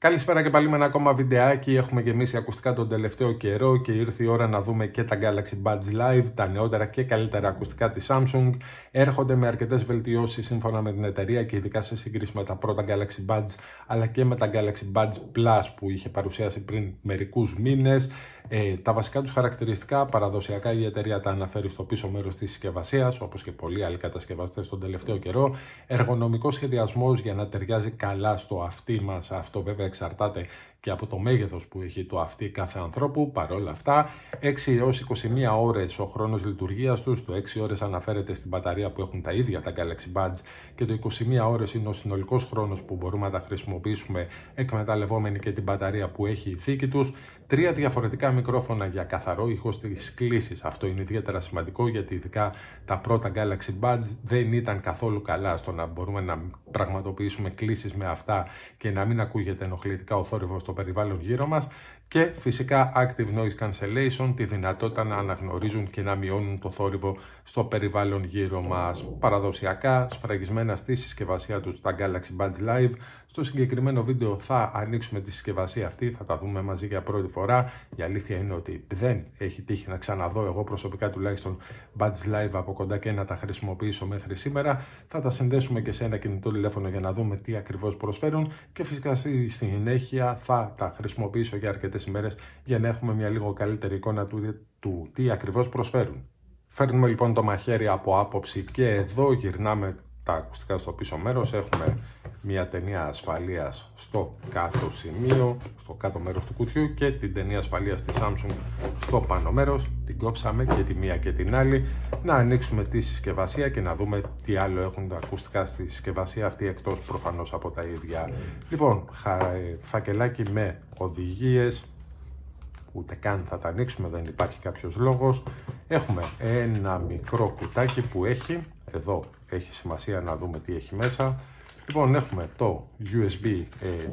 Καλησπέρα και πάλι με ένα ακόμα βιντεάκι. Έχουμε γεμίσει ακουστικά τον τελευταίο καιρό και ήρθε η ώρα να δούμε και τα Galaxy Buds Live, τα νεότερα και καλύτερα ακουστικά της Samsung. Έρχονται με αρκετές βελτιώσεις σύμφωνα με την εταιρεία και ειδικά σε σύγκριση με τα πρώτα Galaxy Buds αλλά και με τα Galaxy Buds Plus που είχε παρουσιάσει πριν μερικούς μήνες. Ε, τα βασικά τους χαρακτηριστικά παραδοσιακά η εταιρεία τα αναφέρει στο πίσω μέρος της συσκευασίας, όπως και πολλοί άλλοι κατασκευαστές τον τελευταίο καιρό. εργονομικός σχεδιασμός για να ταιριάζει καλά στο αυτή μας, αυτό βέβαια exartate από το μέγεθος που έχει το αυτή κάθε ανθρώπου, παρόλα αυτά 6 έως 21 ώρες ο χρόνος λειτουργίας τους, το 6 ώρες αναφέρεται στην μπαταρία που έχουν τα ίδια τα Galaxy Buds και το 21 ώρες είναι ο συνολικός χρόνος που μπορούμε να τα χρησιμοποιήσουμε εκμεταλλευόμενοι και την μπαταρία που έχει η θήκη τους, τρία διαφορετικά μικρόφωνα για καθαρό ήχο στις κλήσεις, αυτό είναι ιδιαίτερα σημαντικό γιατί ειδικά τα πρώτα Galaxy Buds δεν ήταν καθόλου καλά στο να μπορούμε να πραγματοποιήσουμε κλήσεις με αυτά και να μην ακούγεται ενοχλητικά ο θόρυβος. στο περιβάλλον γύρω μας και φυσικά active noise cancellation, τη δυνατότητα να αναγνωρίζουν και να μειώνουν το θόρυβο στο περιβάλλον γύρω μας. Παραδοσιακά, σφραγισμένα στη συσκευασία τους τα Galaxy Buds Live. Στο συγκεκριμένο βίντεο θα ανοίξουμε τη συσκευασία αυτή, θα τα δούμε μαζί για πρώτη φορά. Η αλήθεια είναι ότι δεν έχει τύχει να ξαναδώ εγώ προσωπικά τουλάχιστον Buds Live από κοντά και να τα χρησιμοποιήσω μέχρι σήμερα. Θα τα συνδέσουμε και σε ένα κινητό τηλέφωνο για να δούμε τι ακριβώς προσφέρουν και φυσικά στη συνέχεια θα τα χρησιμοποιήσω για αρκετές τις για να έχουμε μια λίγο καλύτερη εικόνα του, του τι ακριβώς προσφέρουν. Φέρνουμε λοιπόν το μαχαίρι από άποψη και εδώ γυρνάμε τα ακουστικά στο πίσω μέρος. Έχουμε μια ταινία ασφαλείας στο κάτω σημείο, στο κάτω μέρος του κουτιού και την ταινία ασφαλείας της Samsung στο πάνω μέρος. Την κόψαμε και τη μία και την άλλη. Να ανοίξουμε τη συσκευασία και να δούμε τι άλλο έχουν τα ακουστικά στη συσκευασία αυτή εκτός προφανώς από τα ίδια. Λοιπόν, ε, φακελάκι με οδηγίες, ούτε καν θα τα ανοίξουμε, δεν υπάρχει κάποιος λόγος. Έχουμε ένα μικρό κουτάκι που έχει, εδώ έχει σημασία να δούμε τι έχει μέσα. Λοιπόν, έχουμε το USB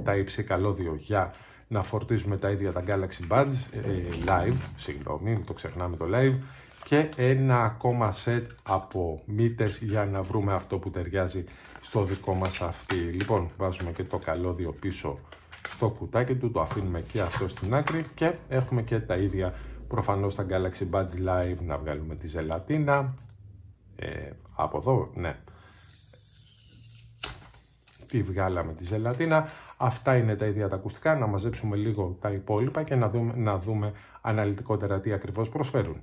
Type-C ε, καλώδιο για να φορτίζουμε τα ίδια τα Galaxy Buds ε, ε, live, συγγνώμη, το ξεχνάμε το live, και ένα ακόμα set από μύτες για να βρούμε αυτό που ταιριάζει στο δικό μας αυτή. Λοιπόν, βάζουμε και το καλώδιο πίσω στο κουτάκι του, το αφήνουμε και αυτό στην άκρη και έχουμε και τα ίδια προφανώς τα Galaxy Buds Live να βγάλουμε τη ζελατίνα ε, από εδώ, ναι τη βγάλαμε τη ζελατίνα αυτά είναι τα ίδια τα ακουστικά, να μαζέψουμε λίγο τα υπόλοιπα και να δούμε, να δούμε αναλυτικότερα τι ακριβώς προσφέρουν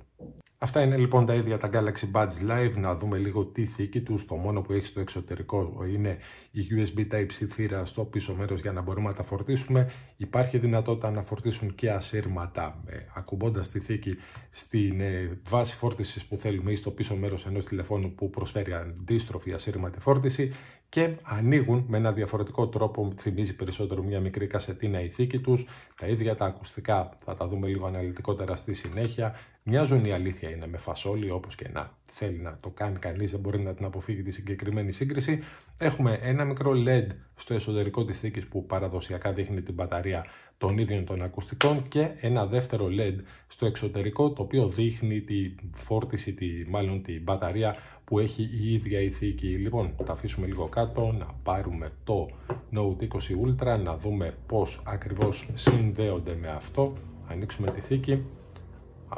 Αυτά είναι λοιπόν τα ίδια τα Galaxy Buds Live. Να δούμε λίγο τι θήκη τους. Το μόνο που έχει στο εξωτερικό είναι η USB Type-C θύρα στο πίσω μέρος για να μπορούμε να τα φορτίσουμε. Υπάρχει δυνατότητα να φορτίσουν και ασύρματα ε, ακουμπώντας τη θήκη στην ε, βάση φόρτισης που θέλουμε ή στο πίσω μέρος ενός τηλεφώνου που προσφέρει αντίστροφη ασύρματη φόρτιση και ανοίγουν με ένα διαφορετικό τρόπο, θυμίζει περισσότερο μια μικρή κασετίνα η θήκη τους, τα ίδια τα ακουστικά θα τα δούμε λίγο αναλυτικότερα στη συνέχεια, Μοιάζουν η αλήθεια είναι με φασόλι, όπως και να θέλει να το κάνει κανείς, δεν μπορεί να την αποφύγει τη συγκεκριμένη σύγκριση. Έχουμε ένα μικρό LED στο εσωτερικό της θήκης που παραδοσιακά δείχνει την μπαταρία των ίδιων των ακουστικών και ένα δεύτερο LED στο εξωτερικό το οποίο δείχνει τη φόρτιση, τη, μάλλον τη μπαταρία που έχει η ίδια η θήκη. Λοιπόν, τα αφήσουμε λίγο κάτω, να πάρουμε το Note 20 Ultra, να δούμε πώς ακριβώς συνδέονται με αυτό. Ανοίξουμε τη θήκη,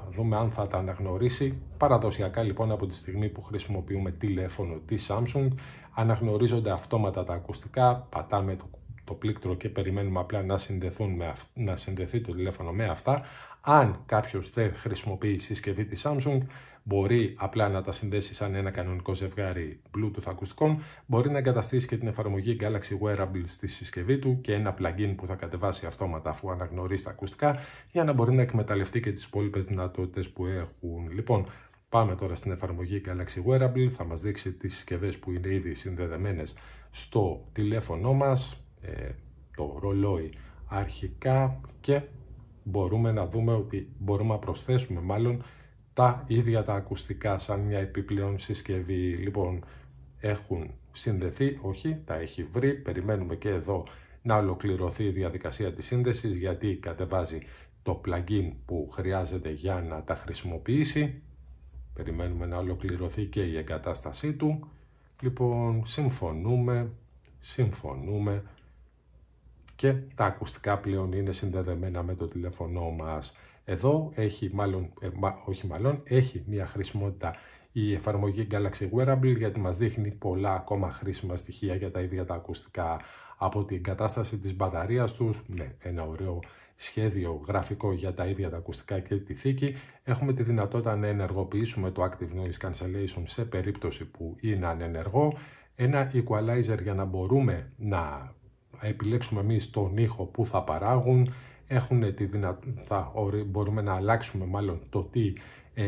δούμε αν θα τα αναγνωρίσει. Παραδοσιακά λοιπόν από τη στιγμή που χρησιμοποιούμε τηλέφωνο της Samsung αναγνωρίζονται αυτόματα τα ακουστικά, πατάμε το, το πλήκτρο και περιμένουμε απλά να, συνδεθούν με, να συνδεθεί το τηλέφωνο με αυτά αν κάποιος δεν χρησιμοποιεί συσκευή της Samsung, μπορεί απλά να τα συνδέσει σαν ένα κανονικό ζευγάρι Bluetooth ακουστικών, μπορεί να εγκαταστήσει και την εφαρμογή Galaxy Wearable στη συσκευή του και ένα plugin που θα κατεβάσει αυτόματα αφού αναγνωρίσει τα ακουστικά, για να μπορεί να εκμεταλλευτεί και τις υπόλοιπες δυνατότητες που έχουν. Λοιπόν, πάμε τώρα στην εφαρμογή Galaxy Wearable, θα μας δείξει τις συσκευές που είναι ήδη συνδεδεμένες στο τηλέφωνό μας, ε, το ρολόι αρχικά και μπορούμε να δούμε ότι μπορούμε να προσθέσουμε μάλλον τα ίδια τα ακουστικά σαν μια επιπλέον συσκευή. Λοιπόν, έχουν συνδεθεί, όχι, τα έχει βρει, περιμένουμε και εδώ να ολοκληρωθεί η διαδικασία της σύνδεσης γιατί κατεβάζει το plugin που χρειάζεται για να τα χρησιμοποιήσει. Περιμένουμε να ολοκληρωθεί και η εγκατάστασή του. Λοιπόν, συμφωνούμε, συμφωνούμε, και τα ακουστικά πλέον είναι συνδεδεμένα με το τηλέφωνό μας. Εδώ έχει μάλλον, ε, όχι μάλλον, έχει μια χρησιμότητα η εφαρμογή Galaxy Wearable γιατί μας δείχνει πολλά ακόμα χρήσιμα στοιχεία για τα ίδια τα ακουστικά από την κατάσταση της μπαταρίας τους, ναι, ένα ωραίο σχέδιο γραφικό για τα ίδια τα ακουστικά και τη θήκη, έχουμε τη δυνατότητα να ενεργοποιήσουμε το Active Noise Cancellation σε περίπτωση που είναι ανενεργό, ένα equalizer για να μπορούμε να επιλέξουμε εμείς τον ήχο που θα παράγουν, έχουν τη δυνατότητα, μπορούμε να αλλάξουμε μάλλον το τι ε,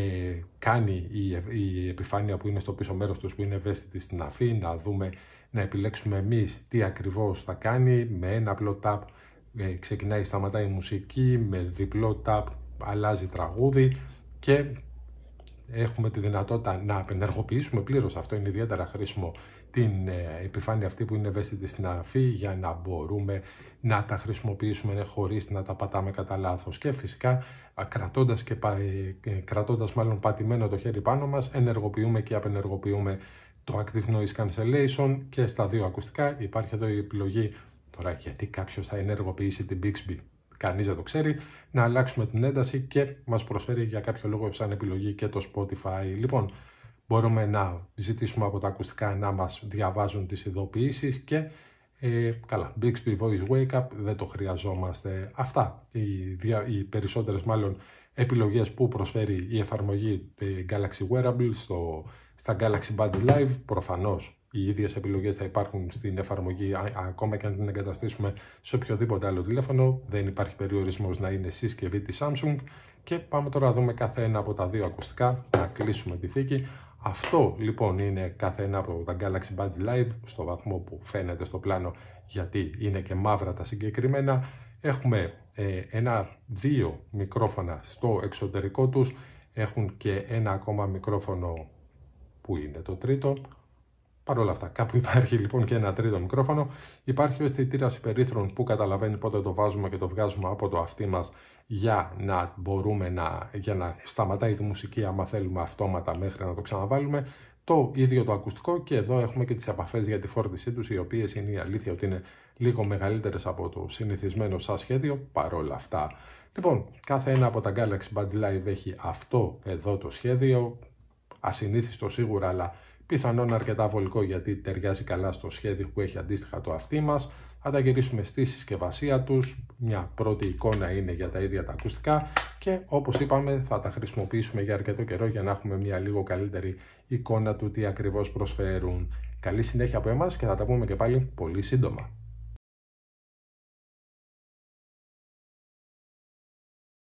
κάνει η, η επιφάνεια που είναι στο πίσω μέρος τους που είναι ευαίσθητη στην αφή, να δούμε, να επιλέξουμε εμείς τι ακριβώς θα κάνει με ένα απλό tap ε, ξεκινάει, σταματάει η μουσική, με διπλό tap αλλάζει τραγούδι και έχουμε τη δυνατότητα να απενεργοποιήσουμε πλήρως, αυτό είναι ιδιαίτερα χρήσιμο την ε, επιφάνεια αυτή που είναι ευαίσθητη στην αφή για να μπορούμε να τα χρησιμοποιήσουμε ναι, χωρίς να τα πατάμε κατά λάθος. Και φυσικά κρατώντας, και, ε, ε, κρατώντας μάλλον πατημένο το χέρι πάνω μας ενεργοποιούμε και απενεργοποιούμε το Active Noise Cancellation και στα δύο ακουστικά υπάρχει εδώ η επιλογή τώρα γιατί κάποιος θα ενεργοποιήσει την Bixby κανείς δεν το ξέρει, να αλλάξουμε την ένταση και μας προσφέρει για κάποιο λόγο σαν επιλογή και το Spotify. Λοιπόν, μπορούμε να ζητήσουμε από τα ακουστικά να μας διαβάζουν τις ειδοποιήσεις και ε, καλά, Bixby Voice Wake Up δεν το χρειαζόμαστε. Αυτά οι, δια, οι περισσότερες μάλλον επιλογές που προσφέρει η εφαρμογή ε, Galaxy Wearable στο, στα Galaxy Buds Live. Προφανώς οι ίδιες επιλογές θα υπάρχουν στην εφαρμογή ακόμα και αν την εγκαταστήσουμε σε οποιοδήποτε άλλο τηλέφωνο. Δεν υπάρχει περιορισμός να είναι συσκευή της Samsung. Και πάμε τώρα να δούμε κάθε ένα από τα δύο ακουστικά, να κλείσουμε τη θήκη. Αυτό λοιπόν είναι κάθε ένα από τα Galaxy Buds Live στο βαθμό που φαίνεται στο πλάνο γιατί είναι και μαύρα τα συγκεκριμένα. Έχουμε ε, ένα δύο μικρόφωνα στο εξωτερικό τους. Έχουν και ένα ακόμα μικρόφωνο που είναι το τρίτο Παρ' όλα αυτά, κάπου υπάρχει λοιπόν και ένα τρίτο μικρόφωνο. Υπάρχει ο αισθητήρας υπερήθρων που καταλαβαίνει πότε το βάζουμε και το βγάζουμε από το αυτί μας για να μπορούμε να, για να σταματάει τη μουσική άμα θέλουμε αυτόματα μέχρι να το ξαναβάλουμε. Το ίδιο το ακουστικό και εδώ έχουμε και τις επαφές για τη φόρτισή τους, οι οποίες είναι η αλήθεια ότι είναι λίγο μεγαλύτερες από το συνηθισμένο σας σχέδιο, Παρ' όλα αυτά. Λοιπόν, κάθε ένα από τα Galaxy Buds Live έχει αυτό εδώ το σχέδιο, ασυνήθιστο σίγουρα, αλλά πιθανόν αρκετά βολικό γιατί ταιριάζει καλά στο σχέδιο που έχει αντίστοιχα το αυτί μας. Θα τα γυρίσουμε στη συσκευασία τους, μια πρώτη εικόνα είναι για τα ίδια τα ακουστικά και όπως είπαμε θα τα χρησιμοποιήσουμε για αρκετό καιρό για να έχουμε μια λίγο καλύτερη εικόνα του τι ακριβώς προσφέρουν. Καλή συνέχεια από εμάς και θα τα πούμε και πάλι πολύ σύντομα.